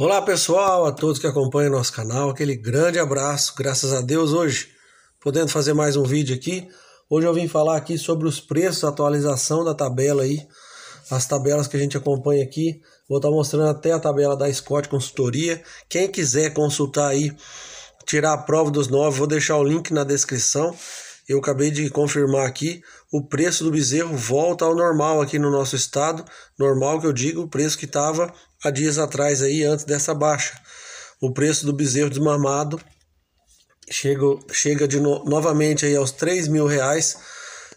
Olá pessoal, a todos que acompanham nosso canal, aquele grande abraço, graças a Deus hoje podendo fazer mais um vídeo aqui. Hoje eu vim falar aqui sobre os preços, atualização da tabela aí, as tabelas que a gente acompanha aqui. Vou estar tá mostrando até a tabela da Scott Consultoria. Quem quiser consultar aí, tirar a prova dos novos, vou deixar o link na descrição. Eu acabei de confirmar aqui, o preço do bezerro volta ao normal aqui no nosso estado. Normal que eu digo, o preço que estava há dias atrás aí, antes dessa baixa. O preço do bezerro desmamado chega, chega de no, novamente aí aos 3 mil reais.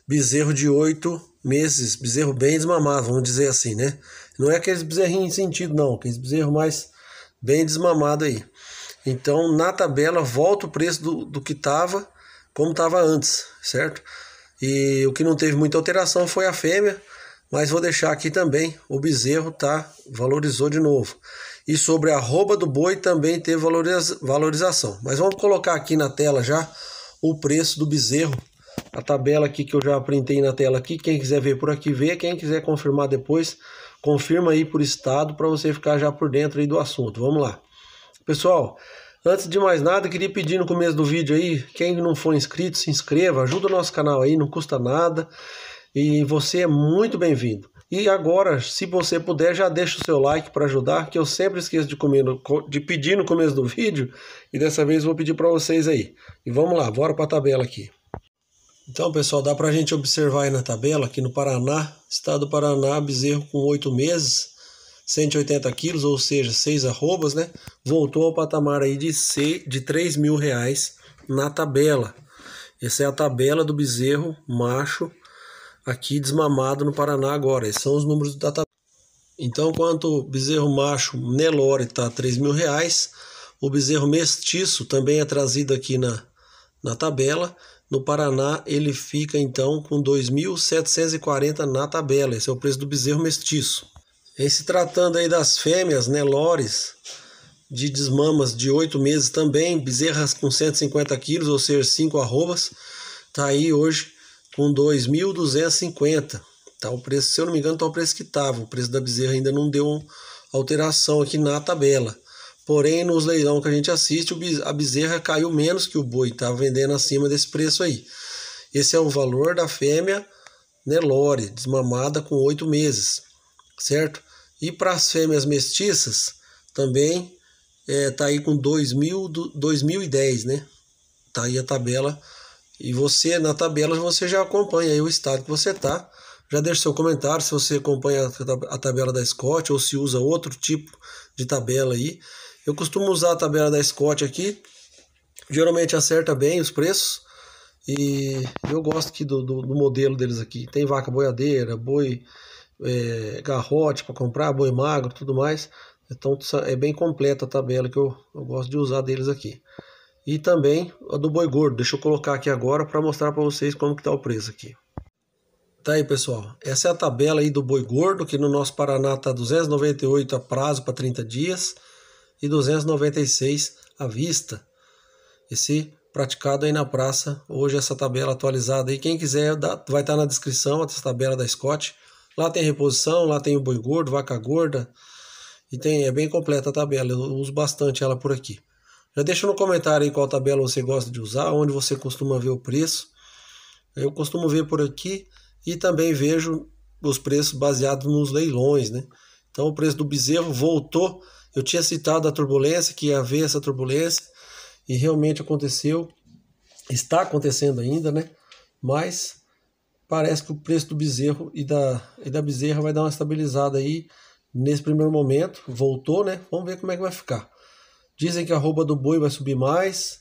Bezerro de 8 meses, bezerro bem desmamado, vamos dizer assim, né? Não é aqueles bezerrinhos em sentido, não. Aqueles bezerros mais bem desmamado aí. Então, na tabela, volta o preço do, do que estava como estava antes, certo? E o que não teve muita alteração foi a fêmea, mas vou deixar aqui também, o bezerro tá valorizou de novo. E sobre a arroba do boi também teve valoriza valorização. Mas vamos colocar aqui na tela já o preço do bezerro. A tabela aqui que eu já printei na tela aqui, quem quiser ver por aqui vê, quem quiser confirmar depois, confirma aí por estado para você ficar já por dentro aí do assunto. Vamos lá. Pessoal, Antes de mais nada, queria pedir no começo do vídeo aí, quem não for inscrito, se inscreva, ajuda o nosso canal aí, não custa nada. E você é muito bem-vindo. E agora, se você puder, já deixa o seu like para ajudar, que eu sempre esqueço de, comer, de pedir no começo do vídeo, e dessa vez vou pedir para vocês aí. E vamos lá, bora para a tabela aqui. Então, pessoal, dá para a gente observar aí na tabela que no Paraná, estado do Paraná, bezerro com oito meses, 180 quilos, ou seja, seis arrobas, né? Voltou ao patamar aí de, C, de 3 mil reais na tabela. Essa é a tabela do bezerro macho aqui desmamado no Paraná agora. Esses são os números da tabela. Então, quanto o bezerro macho Nelore está 3 mil reais, o bezerro mestiço também é trazido aqui na, na tabela. No Paraná ele fica então com 2.740 na tabela. Esse é o preço do bezerro mestiço. E se tratando aí das fêmeas, né, lores, de desmamas de 8 meses também, bezerras com 150 quilos, ou seja, 5 arrobas, tá aí hoje com 2.250. Tá o preço, se eu não me engano, tá o preço que tava. O preço da bezerra ainda não deu alteração aqui na tabela. Porém, nos leilão que a gente assiste, a bezerra caiu menos que o boi, tá vendendo acima desse preço aí. Esse é o valor da fêmea Nelore, né, desmamada com 8 meses certo? E para as fêmeas mestiças, também está é, tá aí com 2000, 2010, né? Está aí a tabela. E você, na tabela, você já acompanha aí o estado que você está. Já deixa seu comentário se você acompanha a tabela da Scott ou se usa outro tipo de tabela aí. Eu costumo usar a tabela da Scott aqui. Geralmente acerta bem os preços. E eu gosto aqui do, do, do modelo deles aqui. Tem vaca boiadeira, boi é, garrote para comprar, boi magro, tudo mais. Então é bem completa a tabela que eu, eu gosto de usar deles aqui. E também a do boi gordo, deixa eu colocar aqui agora para mostrar para vocês como que está o preço aqui. Tá aí, pessoal. Essa é a tabela aí do boi gordo, que no nosso Paraná tá 298 a prazo para 30 dias e 296 à vista. Esse praticado aí na praça, hoje essa tabela atualizada aí. Quem quiser vai estar tá na descrição essa tabela da Scott. Lá tem reposição, lá tem o boi gordo, vaca gorda. E tem, é bem completa a tabela, eu uso bastante ela por aqui. Já deixa no comentário aí qual tabela você gosta de usar, onde você costuma ver o preço. Eu costumo ver por aqui e também vejo os preços baseados nos leilões, né? Então o preço do bezerro voltou. Eu tinha citado a turbulência, que ia haver essa turbulência, e realmente aconteceu. Está acontecendo ainda, né? Mas parece que o preço do bezerro e da, e da bezerra vai dar uma estabilizada aí nesse primeiro momento. Voltou, né? Vamos ver como é que vai ficar. Dizem que a rouba do boi vai subir mais.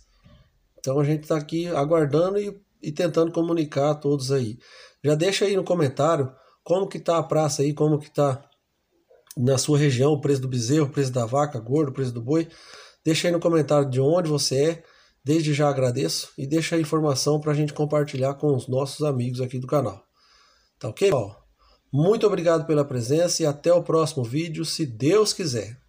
Então a gente está aqui aguardando e, e tentando comunicar a todos aí. Já deixa aí no comentário como que tá a praça aí, como que tá na sua região o preço do bezerro, o preço da vaca, gordo, o preço do boi. Deixa aí no comentário de onde você é, Desde já agradeço e deixo a informação para a gente compartilhar com os nossos amigos aqui do canal. Tá ok, pessoal? Muito obrigado pela presença e até o próximo vídeo, se Deus quiser.